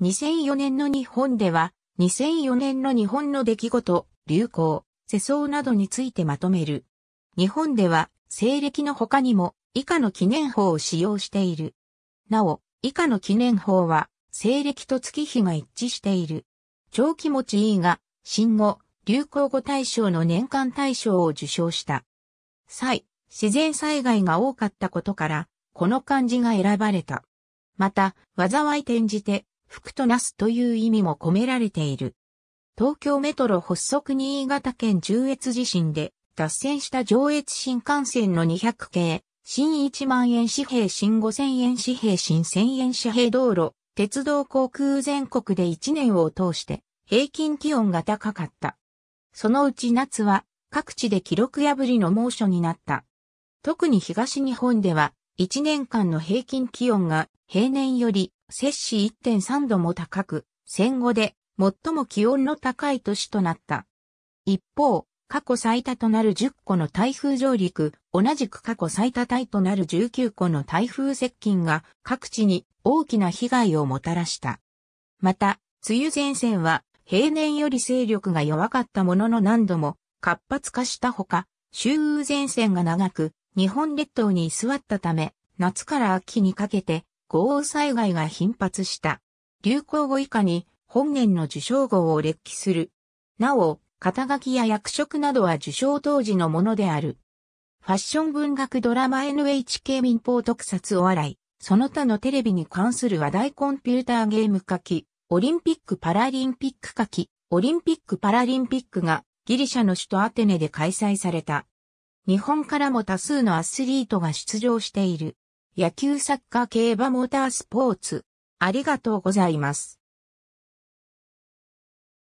2004年の日本では、2004年の日本の出来事、流行、世相などについてまとめる。日本では、西暦の他にも、以下の記念法を使用している。なお、以下の記念法は、西暦と月日が一致している。長期持ちいいが、新語、流行語大賞の年間大賞を受賞した。際、自然災害が多かったことから、この漢字が選ばれた。また、災い転じて、福となすという意味も込められている。東京メトロ発足新潟県中越地震で脱線した上越新幹線の200系、新1万円紙幣新5000円紙幣新1000円紙幣道路、鉄道航空全国で1年を通して平均気温が高かった。そのうち夏は各地で記録破りの猛暑になった。特に東日本では1年間の平均気温が平年より摂氏1.3度も高く、戦後で最も気温の高い都市となった。一方、過去最多となる10個の台風上陸、同じく過去最多タイとなる19個の台風接近が各地に大きな被害をもたらした。また、梅雨前線は平年より勢力が弱かったものの何度も活発化したほか、周雨前線が長く日本列島に居座ったため、夏から秋にかけて豪雨災害が頻発した。流行語以下に本年の受賞号を列記する。なお、肩書きや役職などは受賞当時のものである。ファッション文学ドラマ NHK 民放特撮お笑い、その他のテレビに関する話題コンピューターゲーム書き、オリンピック・パラリンピック書き、オリンピック・パラリンピックがギリシャの首都アテネで開催された。日本からも多数のアスリートが出場している。野球サッカー競馬モータースポーツ。ありがとうございます。